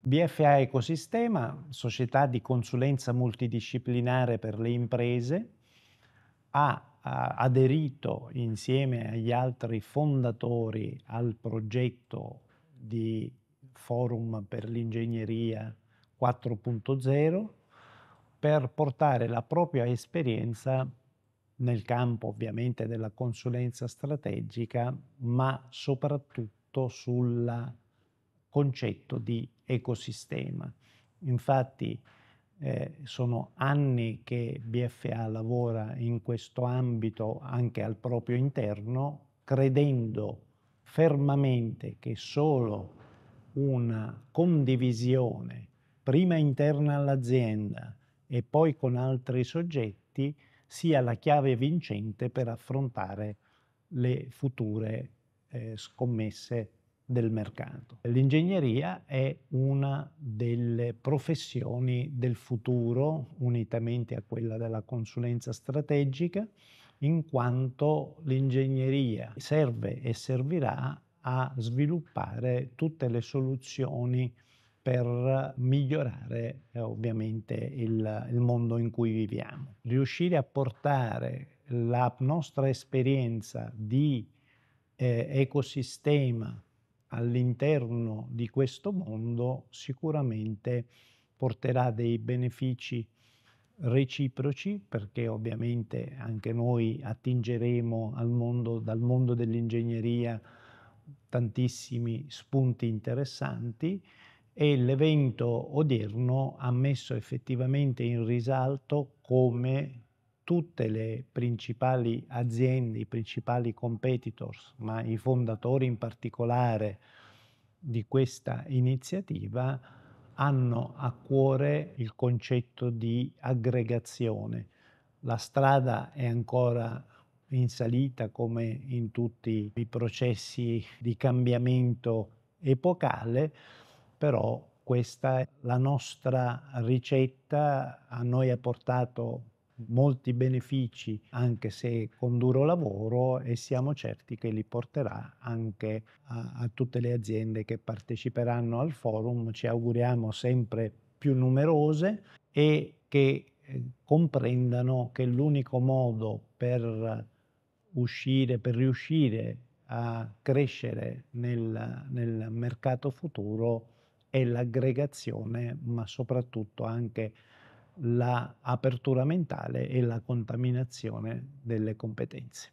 BFA Ecosistema, società di consulenza multidisciplinare per le imprese, ha aderito insieme agli altri fondatori al progetto di Forum per l'Ingegneria 4.0 per portare la propria esperienza nel campo ovviamente della consulenza strategica, ma soprattutto sul concetto di ecosistema. Infatti eh, sono anni che BFA lavora in questo ambito anche al proprio interno, credendo fermamente che solo una condivisione, prima interna all'azienda e poi con altri soggetti, sia la chiave vincente per affrontare le future eh, scommesse del mercato. L'ingegneria è una delle professioni del futuro, unitamente a quella della consulenza strategica, in quanto l'ingegneria serve e servirà a sviluppare tutte le soluzioni per migliorare eh, ovviamente il, il mondo in cui viviamo. Riuscire a portare la nostra esperienza di eh, ecosistema all'interno di questo mondo sicuramente porterà dei benefici reciproci perché ovviamente anche noi attingeremo al mondo, dal mondo dell'ingegneria tantissimi spunti interessanti e l'evento odierno ha messo effettivamente in risalto come tutte le principali aziende, i principali competitors, ma i fondatori in particolare di questa iniziativa hanno a cuore il concetto di aggregazione. La strada è ancora in salita come in tutti i processi di cambiamento epocale, però questa è la nostra ricetta, a noi ha portato molti benefici anche se con duro lavoro e siamo certi che li porterà anche a, a tutte le aziende che parteciperanno al forum, ci auguriamo sempre più numerose e che eh, comprendano che l'unico modo per uscire, per riuscire a crescere nel, nel mercato futuro è l'aggregazione, ma soprattutto anche l'apertura mentale e la contaminazione delle competenze.